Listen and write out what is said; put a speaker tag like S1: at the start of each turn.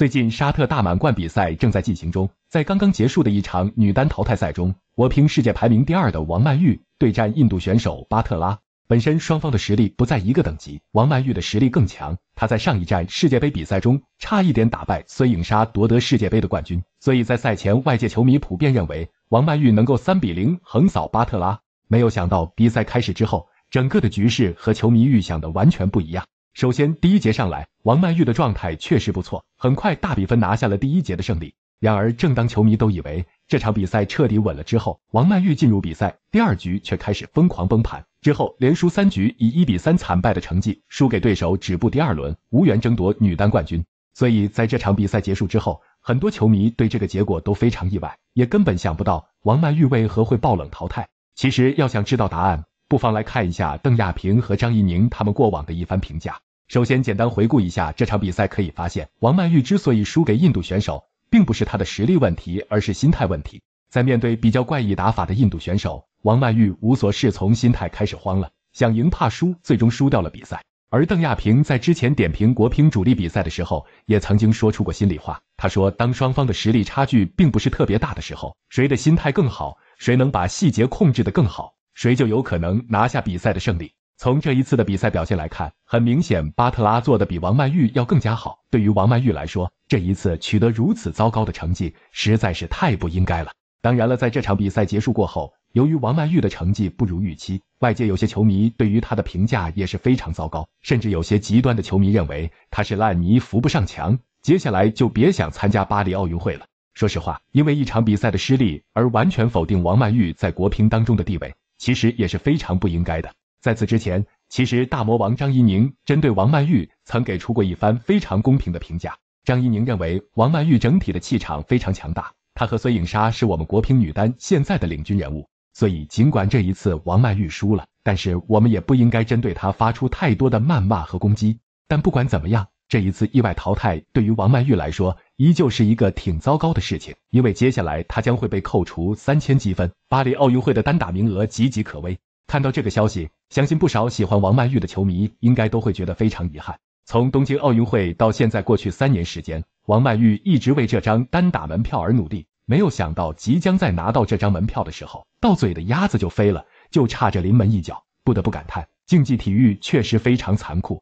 S1: 最近沙特大满贯比赛正在进行中，在刚刚结束的一场女单淘汰赛中，我乒世界排名第二的王曼玉对战印度选手巴特拉。本身双方的实力不在一个等级，王曼玉的实力更强。她在上一站世界杯比赛中差一点打败孙颖莎夺得世界杯的冠军，所以在赛前外界球迷普遍认为王曼玉能够三比零横扫巴特拉。没有想到比赛开始之后，整个的局势和球迷预想的完全不一样。首先，第一节上来，王曼玉的状态确实不错，很快大比分拿下了第一节的胜利。然而，正当球迷都以为这场比赛彻底稳了之后，王曼玉进入比赛第二局却开始疯狂崩盘，之后连输三局，以一比三惨败的成绩输给对手，止步第二轮，无缘争夺女单冠军。所以，在这场比赛结束之后，很多球迷对这个结果都非常意外，也根本想不到王曼玉为何会爆冷淘汰。其实，要想知道答案。不妨来看一下邓亚萍和张怡宁他们过往的一番评价。首先，简单回顾一下这场比赛，可以发现，王曼玉之所以输给印度选手，并不是她的实力问题，而是心态问题。在面对比较怪异打法的印度选手，王曼玉无所适从，心态开始慌了，想赢怕输，最终输掉了比赛。而邓亚萍在之前点评国乒主力比赛的时候，也曾经说出过心里话。她说，当双方的实力差距并不是特别大的时候，谁的心态更好，谁能把细节控制的更好。谁就有可能拿下比赛的胜利。从这一次的比赛表现来看，很明显巴特拉做的比王曼玉要更加好。对于王曼玉来说，这一次取得如此糟糕的成绩实在是太不应该了。当然了，在这场比赛结束过后，由于王曼玉的成绩不如预期，外界有些球迷对于她的评价也是非常糟糕，甚至有些极端的球迷认为她是烂泥扶不上墙，接下来就别想参加巴黎奥运会了。说实话，因为一场比赛的失利而完全否定王曼玉在国乒当中的地位。其实也是非常不应该的。在此之前，其实大魔王张怡宁针对王曼玉曾给出过一番非常公平的评价。张怡宁认为王曼玉整体的气场非常强大，她和孙颖莎是我们国乒女单现在的领军人物。所以，尽管这一次王曼玉输了，但是我们也不应该针对她发出太多的谩骂和攻击。但不管怎么样。这一次意外淘汰对于王曼玉来说，依旧是一个挺糟糕的事情，因为接下来她将会被扣除三千积分，巴黎奥运会的单打名额岌岌可危。看到这个消息，相信不少喜欢王曼玉的球迷应该都会觉得非常遗憾。从东京奥运会到现在过去三年时间，王曼玉一直为这张单打门票而努力，没有想到即将在拿到这张门票的时候，到嘴的鸭子就飞了，就差这临门一脚，不得不感叹，竞技体育确实非常残酷。